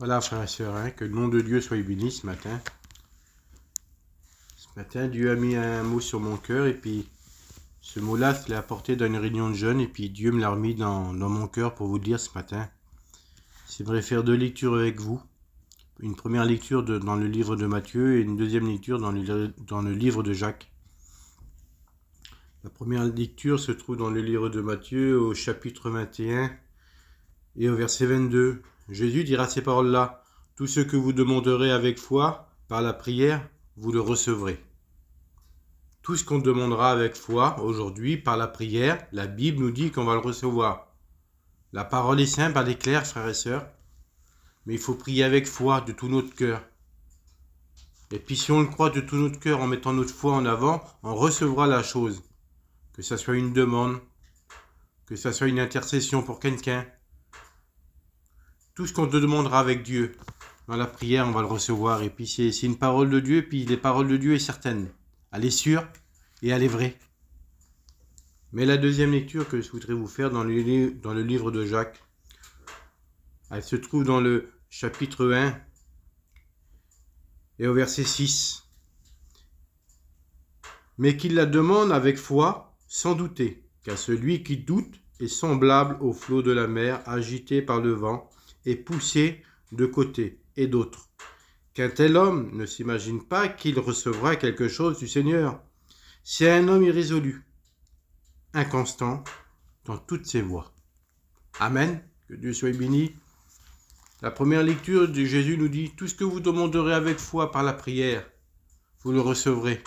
Voilà, frères et sœurs, hein, que le nom de Dieu soit béni ce matin. Ce matin, Dieu a mis un mot sur mon cœur et puis ce mot-là, je l'ai apporté dans une réunion de jeunes et puis Dieu me l'a remis dans, mon cœur pour vous dire ce matin. J'aimerais faire deux lectures avec vous. Une première lecture dans le livre de Matthieu et une deuxième lecture dans dans le livre de Jacques. La première lecture se trouve dans le livre de Matthieu au chapitre 21 et au verset 22. Jésus dira ces paroles-là. Tout ce que vous demanderez avec foi, par la prière, vous le recevrez. Tout ce qu'on demandera avec foi aujourd'hui par la prière, la Bible nous dit qu'on va le recevoir. La parole est simple, elle est claire, frères et sœurs. Mais il faut prier avec foi de tout notre cœur. Et puis si on le croit de tout notre cœur en mettant notre foi en avant, on recevra la chose. Que ce soit une demande, que ce soit une intercession pour quelqu'un, tout ce qu'on te demandera avec Dieu. Dans la prière, on va le recevoir. Et puis, c'est une parole de Dieu. et Puis, les paroles de Dieu est certaine. Elle est sûre et elle est vraie. Mais la deuxième lecture que je voudrais vous faire dans le, dans le livre de Jacques, elle se trouve dans le chapitre 1 et au verset 6. Mais qu'il la demande avec foi, sans douter, car celui qui doute est semblable au flot de la mer agité par le vent et poussé de côté et d'autre. Qu'un tel homme ne s'imagine pas qu'il recevra quelque chose du Seigneur. C'est un homme irrésolu, inconstant dans toutes ses voies. Amen. Que Dieu soit béni. La première lecture de Jésus nous dit, Tout ce que vous demanderez avec foi par la prière, vous le recevrez.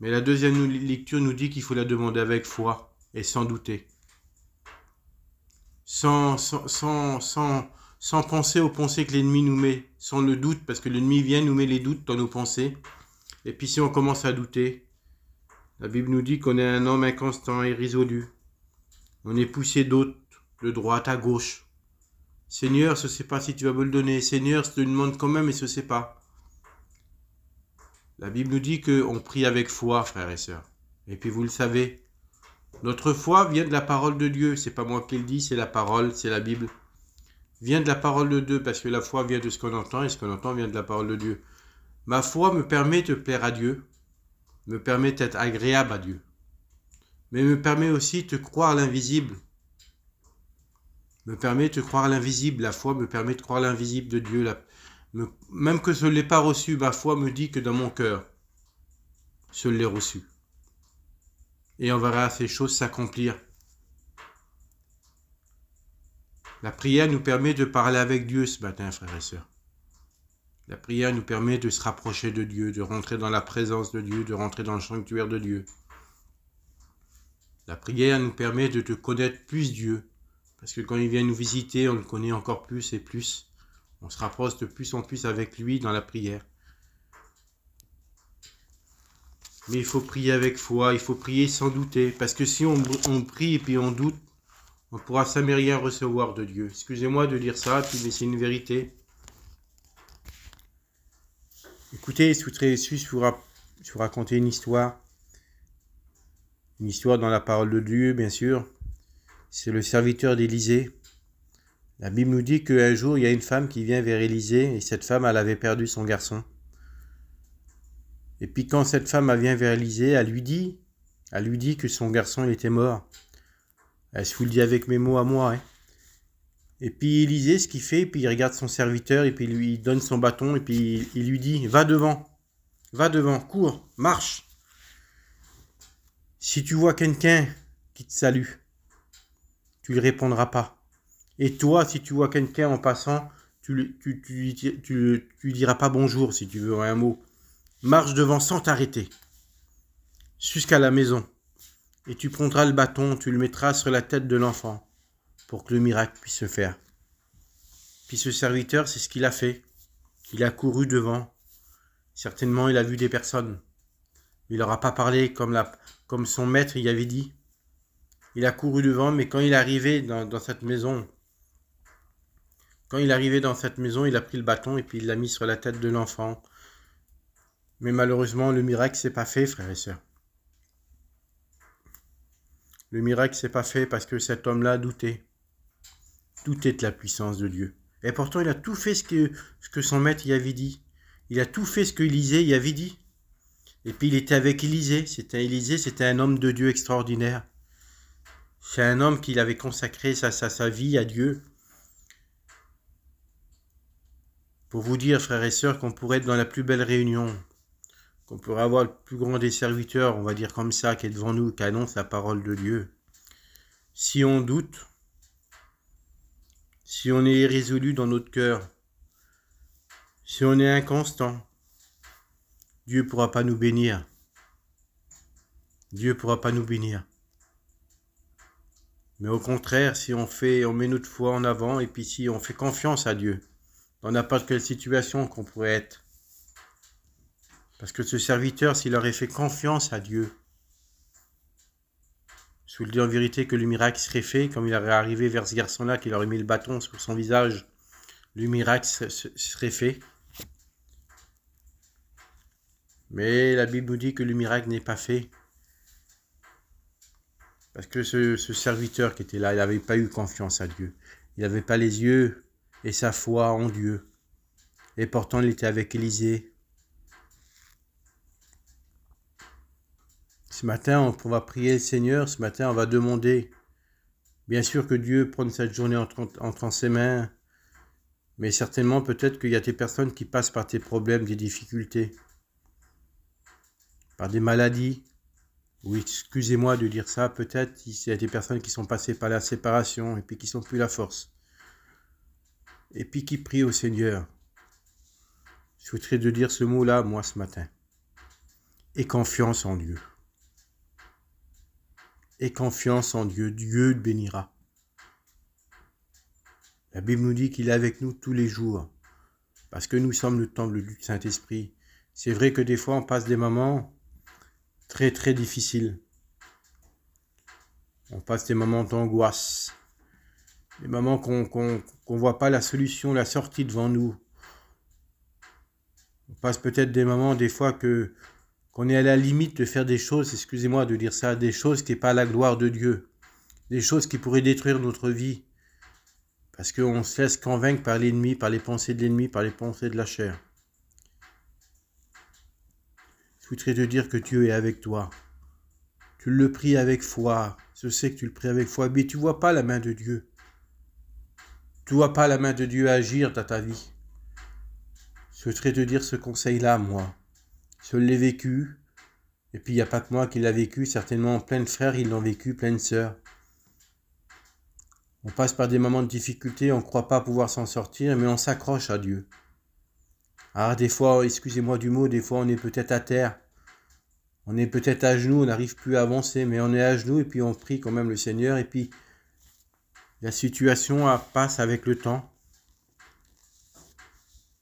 Mais la deuxième lecture nous dit qu'il faut la demander avec foi et sans douter sans, sans, penser aux pensées que l'ennemi nous met, sans le doute, parce que l'ennemi vient nous mettre les doutes dans nos pensées. Et puis si on commence à douter, la Bible nous dit qu'on est un homme inconstant et résolu. On est poussé d'autre de droite à gauche. Seigneur, je ne sais pas si tu vas me le donner. Seigneur, je te demande quand même et je ne sais pas. La Bible nous dit qu'on prie avec foi, frères et sœurs. Et puis vous le savez, notre foi vient de la parole de Dieu. C'est pas moi qui le dis, c'est la parole, c'est la Bible. Vient de la parole de Dieu parce que la foi vient de ce qu'on entend et ce qu'on entend vient de la parole de Dieu. Ma foi me permet de plaire à Dieu, me permet d'être agréable à Dieu, mais me permet aussi de croire l'invisible. Me permet de croire l'invisible. La foi me permet de croire l'invisible de Dieu. Même que je ne l'ai pas reçu, ma foi me dit que dans mon cœur, je l'ai reçu et on verra ces choses s'accomplir. La prière nous permet de parler avec Dieu ce matin, frères et sœurs. La prière nous permet de se rapprocher de Dieu, de rentrer dans la présence de Dieu, de rentrer dans le sanctuaire de Dieu. La prière nous permet de te connaître plus Dieu, parce que quand il vient nous visiter, on le connaît encore plus et plus. On se rapproche de plus en plus avec lui dans la prière. Mais il faut prier avec foi, il faut prier sans douter, parce que si on, prie et puis on doute, on ne pourra jamais rien recevoir de Dieu. Excusez-moi de dire ça, mais c'est une vérité. Écoutez, je Suisse vous, vous raconter une histoire. Une histoire dans la parole de Dieu, bien sûr. C'est le serviteur d'Élysée. La Bible nous dit qu'un jour, il y a une femme qui vient vers Élysée, et cette femme, elle avait perdu son garçon. Et puis quand cette femme vient vers Élisée, elle lui dit, elle lui dit que son garçon était mort. Elle se fout le dit avec mes mots à moi. Hein. Et puis Élisée, ce qu'il fait, puis il regarde son serviteur, et puis il lui donne son bâton, et puis il lui dit, va devant, va devant, cours, marche. Si tu vois quelqu'un qui te salue, tu lui répondras pas. Et toi, si tu vois quelqu'un en passant, tu, ne tu, lui diras pas bonjour si tu veux un mot marche devant sans t'arrêter, jusqu'à la maison, et tu prendras le bâton, tu le mettras sur la tête de l'enfant, pour que le miracle puisse se faire. Puis ce serviteur, c'est ce qu'il a fait. Il a couru devant. Certainement, il a vu des personnes. Il n'aura pas parlé comme, la, comme son maître y avait dit. Il a couru devant, mais quand il est dans, cette maison, quand il est arrivé dans cette maison, il a pris le bâton et puis il l'a mis sur la tête de l'enfant mais malheureusement, le miracle s'est pas fait, frères et sœurs. Le miracle s'est pas fait parce que cet homme-là doutait. Doutait de la puissance de Dieu. Et pourtant, il a tout fait ce que, ce que son maître y avait dit. Il a tout fait ce que y avait dit. Et puis, il était avec Élisée. C'était Élisée, c'était un homme de Dieu extraordinaire. C'est un homme qui avait consacré sa, sa, sa vie à Dieu. Pour vous dire, frères et sœurs, qu'on pourrait être dans la plus belle réunion, on pourrait avoir le plus grand des serviteurs, on va dire comme ça, qui est devant nous, qui annonce la parole de Dieu. Si on doute, si on est résolu dans notre cœur, si on est inconstant, Dieu ne pourra pas nous bénir. Dieu ne pourra pas nous bénir. Mais au contraire, si on fait, on met notre foi en avant et puis si on fait confiance à Dieu, dans n'importe quelle situation qu'on pourrait être, parce que ce serviteur, s'il aurait fait confiance à Dieu, sous le dire en vérité que le miracle serait fait, comme il aurait arrivé vers ce garçon-là, qu'il aurait mis le bâton sur son visage, le miracle serait fait. Mais la Bible nous dit que le miracle n'est pas fait. Parce que ce, ce, serviteur qui était là, il n'avait pas eu confiance à Dieu. Il n'avait pas les yeux et sa foi en Dieu. Et pourtant, il était avec Élisée. Ce matin, on va prier le Seigneur, ce matin, on va demander. Bien sûr que Dieu prenne cette journée entre, ses mains, mais certainement peut-être qu'il y a des personnes qui passent par tes problèmes, des difficultés, par des maladies. Oui, excusez-moi de dire ça, peut-être il y a des personnes qui sont passées par la séparation et puis qui sont plus la force. Et puis qui prient au Seigneur. Je voudrais de dire ce mot-là, moi, ce matin. Et confiance en Dieu et confiance en Dieu. Dieu bénira. La Bible nous dit qu'il est avec nous tous les jours, parce que nous sommes le temple du Saint-Esprit. C'est vrai que des fois on passe des moments très très difficiles. On passe des moments d'angoisse, des moments qu'on ne voit pas la solution, la sortie devant nous. On passe peut-être des moments des fois que qu'on est à la limite de faire des choses, excusez-moi de dire ça, des choses qui n'est pas la gloire de Dieu, des choses qui pourraient détruire notre vie, parce qu'on se laisse convaincre par l'ennemi, par les pensées de l'ennemi, par les pensées de la chair. Je voudrais te dire que Dieu est avec toi. Tu le pries avec foi. Je sais que tu le pries avec foi, mais tu vois pas la main de Dieu. Tu vois pas la main de Dieu agir dans ta vie. Je voudrais te dire ce conseil-là, moi. Je l'ai vécu. Et puis, il n'y a pas que moi qui l'a vécu. Certainement, plein de frères, ils l'ont vécu, plein de sœurs. On passe par des moments de difficulté, on ne croit pas pouvoir s'en sortir, mais on s'accroche à Dieu. Alors ah, des fois, excusez-moi du mot, des fois on est peut-être à terre. On est peut-être à genoux, on n'arrive plus à avancer, mais on est à genoux et puis on prie quand même le Seigneur et puis la situation passe avec le temps.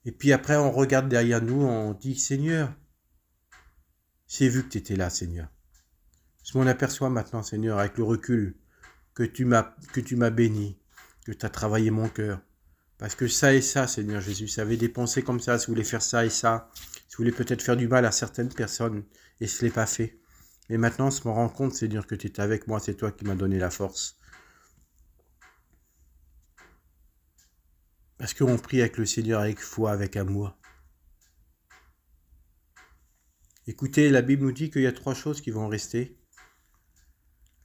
Et puis après, on regarde derrière nous, on dit Seigneur, j'ai vu que tu étais là, Seigneur. Je m'en aperçois maintenant, Seigneur, avec le recul, que tu m'as, que tu m'as béni, que tu as travaillé mon cœur. Parce que ça et ça, Seigneur Jésus, ça avait des pensées comme ça, si vous faire ça et ça, si vous peut-être faire du mal à certaines personnes, et je ne l'ai pas fait. Mais maintenant, je me rends compte, Seigneur, que tu étais avec moi, c'est toi qui m'as donné la force. Parce qu'on prie avec le Seigneur, avec foi, avec amour. Écoutez, la Bible nous dit qu'il y a trois choses qui vont rester.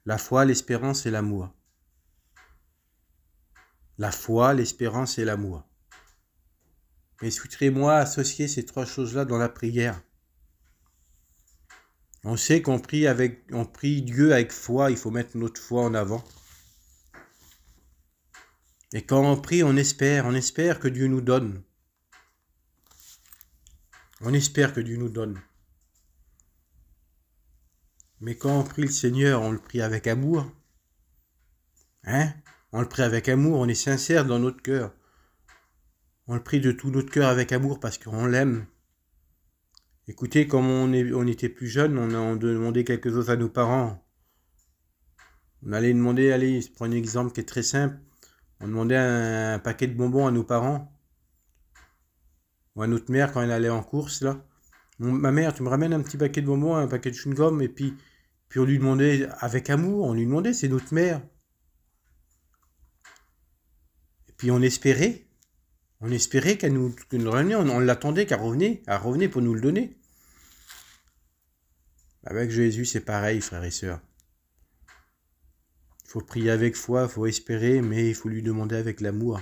La foi, l'espérance et l'amour. La foi, l'espérance et l'amour. Mais souhaiterez-moi associer ces trois choses-là dans la prière. On sait qu'on prie, avec, on prie Dieu avec foi, il faut mettre notre foi en avant. Et quand on prie, on espère, on espère que Dieu nous donne. On espère que Dieu nous donne. Mais quand on prie le Seigneur, on le prie avec amour. Hein On le prie avec amour, on est sincère dans notre cœur. On le prie de tout notre cœur avec amour parce qu'on l'aime. Écoutez, comme on, était plus jeune, on, demandait quelque chose à nos parents. On allait demander, allez, je prends un exemple qui est très simple. On demandait un, un paquet de bonbons à nos parents. Ou à notre mère quand elle allait en course, là. Ma mère, tu me ramènes un petit paquet de bonbons, un paquet de chewing-gum, et puis puis on lui demandait avec amour, on lui demandait, c'est notre mère. Et puis on espérait, on espérait qu'elle nous, revenait, on, l'attendait qu'elle revenait, à revenait pour nous le donner. Avec Jésus, c'est pareil, frères et sœurs. Il faut prier avec foi, il faut espérer, mais il faut lui demander avec l'amour.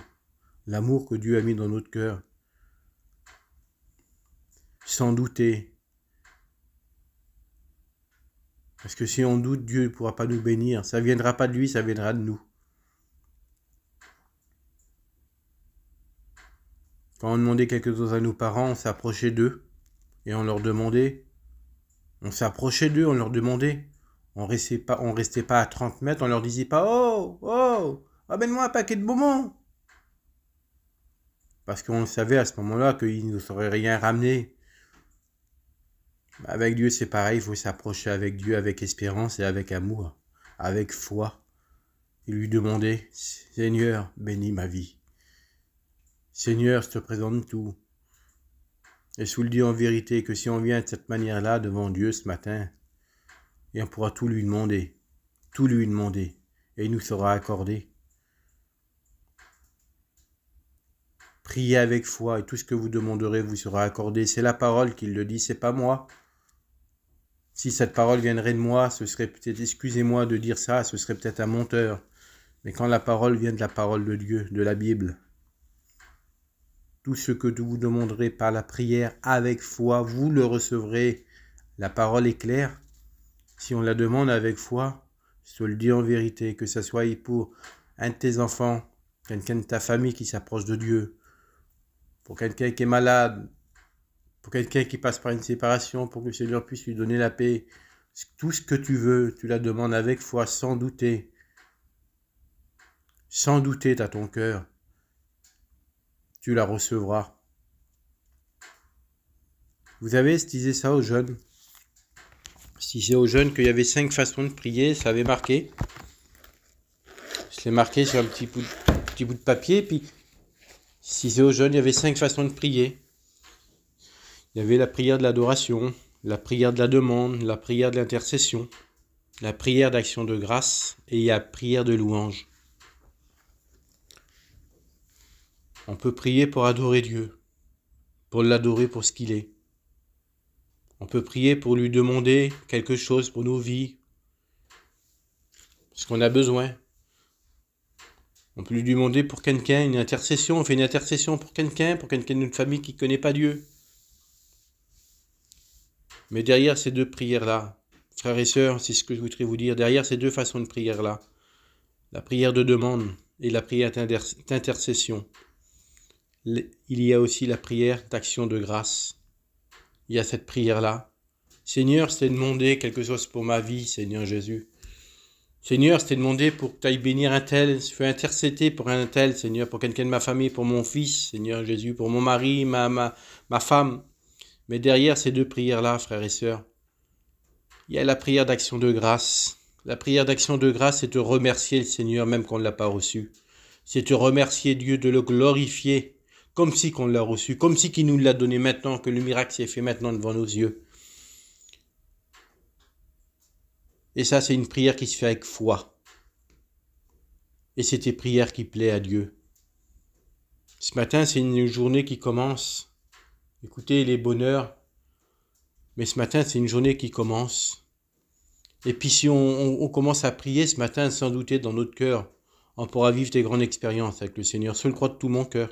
L'amour que Dieu a mis dans notre cœur. Sans douter, Parce que si on doute, Dieu ne pourra pas nous bénir. Ça ne viendra pas de lui, ça viendra de nous. Quand on demandait quelque chose à nos parents, on s'approchait d'eux et on leur demandait. On s'approchait d'eux, on leur demandait. On restait pas, on restait pas à 30 mètres, on leur disait pas Oh, oh, amène-moi un paquet de bonbons. Parce qu'on savait à ce moment-là qu'ils ne nous rien ramené. Avec Dieu, c'est pareil, il faut s'approcher avec Dieu, avec espérance et avec amour, avec foi. Et lui demander, Seigneur, bénis ma vie. Seigneur, je te présente tout. Et je vous le dis en vérité que si on vient de cette manière-là devant Dieu ce matin, et on pourra tout lui demander, tout lui demander, et il nous sera accordé. Priez avec foi et tout ce que vous demanderez vous sera accordé. C'est la parole qu'il le dit, c'est pas moi. Si cette parole viendrait de moi, ce serait peut-être, excusez-moi de dire ça, ce serait peut-être un menteur. Mais quand la parole vient de la parole de Dieu, de la Bible, tout ce que vous demanderez par la prière avec foi, vous le recevrez. La parole est claire. Si on la demande avec foi, je le dis en vérité, que ce soit pour un de tes enfants, quelqu'un de ta famille qui s'approche de Dieu, pour quelqu'un qui est malade, quelqu'un qui passe par une séparation, pour que le Seigneur puisse lui donner la paix. Tout ce que tu veux, tu la demandes avec foi, sans douter. Sans douter, tu ton cœur. Tu la recevras. Vous avez utilisé ça aux jeunes. Si c'est aux jeunes qu'il y avait cinq façons de prier, ça avait marqué. Je l'ai marqué sur un petit bout, de, petit bout papier. Puis, si c'est aux jeunes, il y avait cinq façons de prier. Il y avait la prière de l'adoration, la prière de la demande, la prière de l'intercession, la prière d'action de grâce et la prière de louange. On peut prier pour adorer Dieu, pour l'adorer pour ce qu'il est. On peut prier pour lui demander quelque chose pour nos vies, ce qu'on a besoin. On peut lui demander pour quelqu'un une intercession, on fait une intercession pour quelqu'un, pour quelqu'un d'une famille qui ne connaît pas Dieu. Mais derrière ces deux prières-là, frères et sœurs, c'est ce que je voudrais vous dire, derrière ces deux façons de prière-là, la prière de demande et la prière d'intercession, il y a aussi la prière d'action de grâce. Il y a cette prière-là. Seigneur, c'est demander quelque chose pour ma vie, Seigneur Jésus. Seigneur, c'est demander pour que tu ailles bénir un tel, je veux intercéder pour un tel, Seigneur, pour quelqu'un de ma famille, pour mon fils, Seigneur Jésus, pour mon mari, ma, ma, ma femme, mais derrière ces deux prières-là, frères et sœurs, il y a la prière d'action de grâce. La prière d'action de grâce, c'est de remercier le Seigneur même qu'on ne l'a pas reçu. C'est de remercier Dieu, de le glorifier, comme si qu'on l'a reçu, comme si qu'il nous l'a donné maintenant, que le miracle s'est fait maintenant devant nos yeux. Et ça, c'est une prière qui se fait avec foi. Et c'est une prière qui plaît à Dieu. Ce matin, c'est une journée qui commence Écoutez, les bonheurs. mais ce matin, c'est une journée qui commence. Et puis si on, commence à prier ce matin, sans douter dans notre cœur, on pourra vivre des grandes expériences avec le Seigneur. Je le crois de tout mon cœur.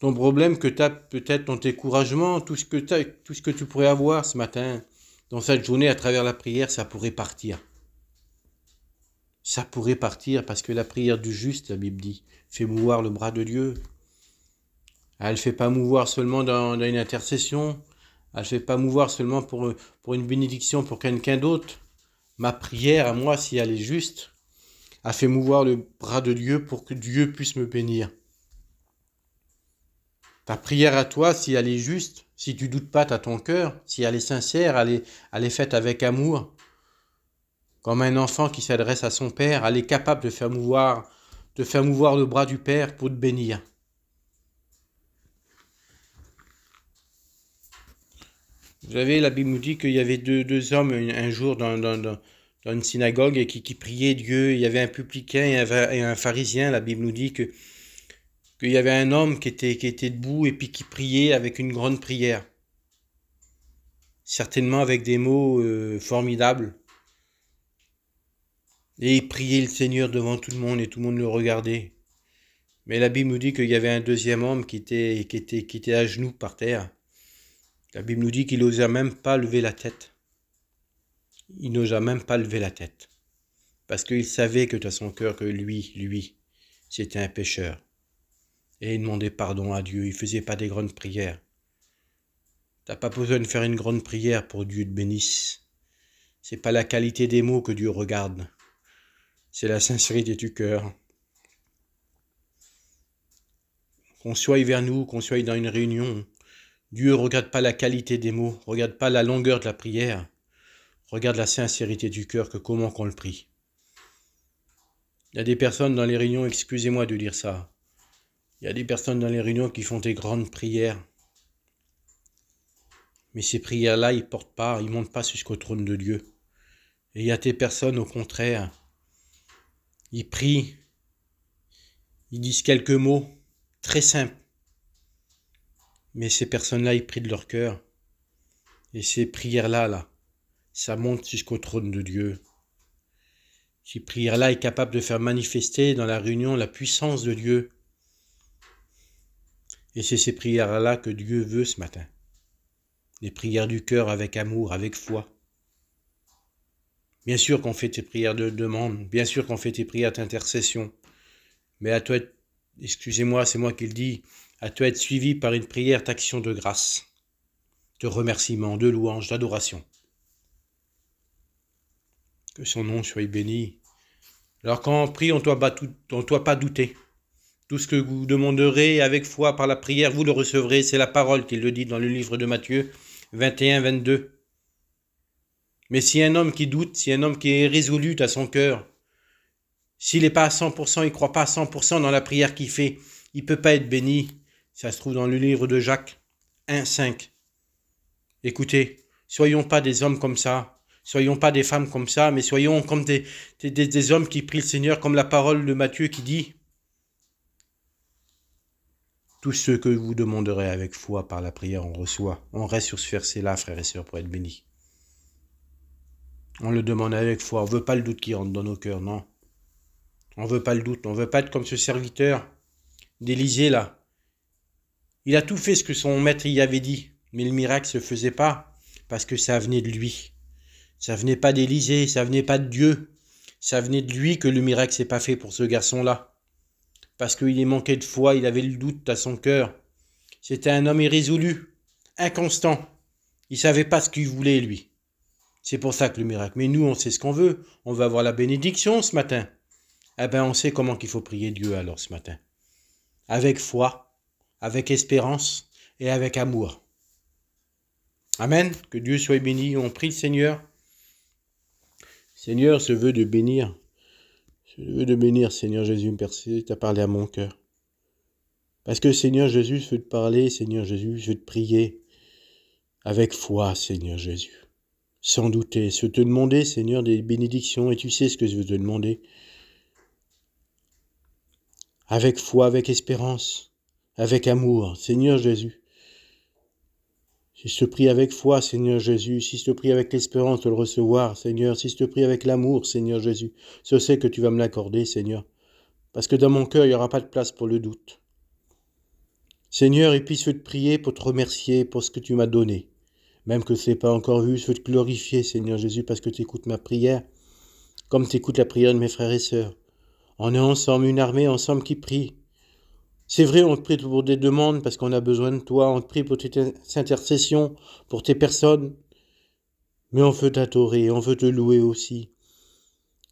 Ton problème que tu as peut-être, ton découragement, tout ce, que tout ce que tu pourrais avoir ce matin, dans cette journée, à travers la prière, ça pourrait partir. Ça pourrait partir parce que la prière du juste, la Bible dit, fait mouvoir le bras de Dieu. Elle ne fait pas mouvoir seulement dans, une intercession. Elle ne fait pas mouvoir seulement pour, pour une bénédiction pour quelqu'un d'autre. Ma prière à moi, si elle est juste, a fait mouvoir le bras de Dieu pour que Dieu puisse me bénir. Ta prière à toi, si elle est juste, si tu doutes pas, à ton cœur, si elle est sincère, elle est, elle est faite avec amour, comme un enfant qui s'adresse à son père, elle est capable de faire mouvoir, de faire mouvoir le bras du père pour te bénir. Vous savez, la Bible nous dit qu'il y avait deux, deux hommes un, jour dans, une synagogue qui, qui priaient Dieu. Il y avait un publicain et un, pharisien. La Bible nous dit que qu'il y avait un homme qui était, qui était debout et puis qui priait avec une grande prière. Certainement avec des mots euh, formidables. Et il priait le Seigneur devant tout le monde et tout le monde le regardait. Mais la Bible nous dit qu'il y avait un deuxième homme qui était, qui était, qui était à genoux par terre la Bible nous dit qu'il n'osa même pas lever la tête. Il n'osa même pas lever la tête. Parce qu'il savait que dans son cœur, que lui, lui, c'était un pécheur. Et il demandait pardon à Dieu. Il faisait pas des grandes prières. n'as pas besoin de faire une grande prière pour Dieu te bénisse. C'est pas la qualité des mots que Dieu regarde. C'est la sincérité du cœur. Qu'on soit vers nous, qu'on soit dans une réunion, Dieu regarde pas la qualité des mots, regarde pas la longueur de la prière, regarde la sincérité du cœur que comment qu'on le prie. Il y a des personnes dans les réunions, excusez-moi de dire ça, il y a des personnes dans les réunions qui font des grandes prières. Mais ces prières-là, ils portent pas, ils montent pas jusqu'au trône de Dieu. Et il y a des personnes, au contraire, ils prient, ils disent quelques mots très simples, mais ces personnes-là, ils prient de leur cœur. Et ces prières-là, là, ça monte jusqu'au trône de Dieu. Ces prières-là sont capables de faire manifester dans la réunion la puissance de Dieu. Et c'est ces prières-là que Dieu veut ce matin. Les prières du cœur avec amour, avec foi. Bien sûr qu'on fait tes prières de demande, bien sûr qu'on fait tes prières d'intercession. Mais à toi, excusez-moi, c'est moi qui le dis, à toi être suivi par une prière d'action de grâce, de remerciement, de louange, d'adoration. Que son nom soit béni. Alors quand on prie, on ne doit pas douter. Tout ce que vous demanderez avec foi par la prière, vous le recevrez. C'est la parole qu'il le dit dans le livre de Matthieu 21, 22. Mais si un homme qui doute, si un homme qui est résolu à son cœur, s'il n'est pas à 100%, il ne croit pas à 100% dans la prière qu'il fait, il ne peut pas être béni. Ça se trouve dans le livre de Jacques 5. Écoutez, soyons pas des hommes comme ça, soyons pas des femmes comme ça, mais soyons comme des, des, hommes qui prient le Seigneur, comme la parole de Matthieu qui dit, Tous ce que vous demanderez avec foi par la prière, on reçoit. On reste sur ce verset-là, frères et sœurs, pour être bénis. On le demande avec foi. On veut pas le doute qui rentre dans nos cœurs, non. On veut pas le doute. On veut pas être comme ce serviteur d'Élysée, là, il a tout fait ce que son maître y avait dit, mais le miracle ne se faisait pas parce que ça venait de lui. Ça venait pas d'Élysée, ça venait pas de Dieu. Ça venait de lui que le miracle s'est pas fait pour ce garçon-là. Parce qu'il est manquait de foi, il avait le doute à son cœur. C'était un homme irrésolu, inconstant. Il savait pas ce qu'il voulait, lui. C'est pour ça que le miracle. Mais nous, on sait ce qu'on veut. On va avoir la bénédiction ce matin. Eh ben, on sait comment qu'il faut prier Dieu alors ce matin. Avec foi, avec espérance et avec amour. Amen. Que Dieu soit béni. On prie le Seigneur. Seigneur je veux de bénir. Je veux de bénir, Seigneur Jésus. Merci, tu as parlé à mon cœur. Parce que Seigneur Jésus, je veux te parler, Seigneur Jésus, je veux te prier avec foi, Seigneur Jésus. Sans douter, je veux te demander, Seigneur, des bénédictions, et tu sais ce que je veux te demander. Avec foi, avec espérance avec amour, Seigneur Jésus. Si je te prie avec foi, Seigneur Jésus, si je te prie avec l'espérance de le recevoir, Seigneur, si je te prie avec l'amour, Seigneur Jésus, je sais que tu vas me l'accorder, Seigneur, parce que dans mon cœur, il n'y aura pas de place pour le doute. Seigneur, et puis je veux te prier pour te remercier pour ce que tu m'as donné. Même que ce n'est pas encore vu, je veux te glorifier, Seigneur Jésus, parce que tu écoutes ma prière, comme tu écoutes la prière de mes frères et sœurs. On est ensemble, une armée ensemble qui prie. C'est vrai, on te prie pour des demandes parce qu'on a besoin de toi, on te prie pour tes intercessions, pour tes personnes, mais on veut t'adorer, on veut te louer aussi.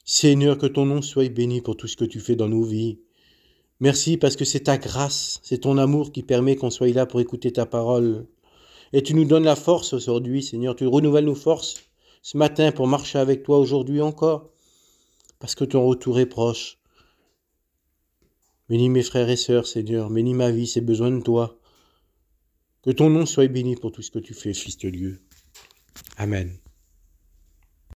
Seigneur, que ton nom soit béni pour tout ce que tu fais dans nos vies. Merci parce que c'est ta grâce, c'est ton amour qui permet qu'on soit là pour écouter ta parole. Et tu nous donnes la force aujourd'hui, Seigneur, tu renouvelles nos forces ce matin pour marcher avec toi aujourd'hui encore, parce que ton retour est proche. Bénis mes frères et sœurs, Seigneur, bénis ma vie, c'est besoin de toi. Que ton nom soit béni pour tout ce que tu fais, Fils de Dieu. Amen.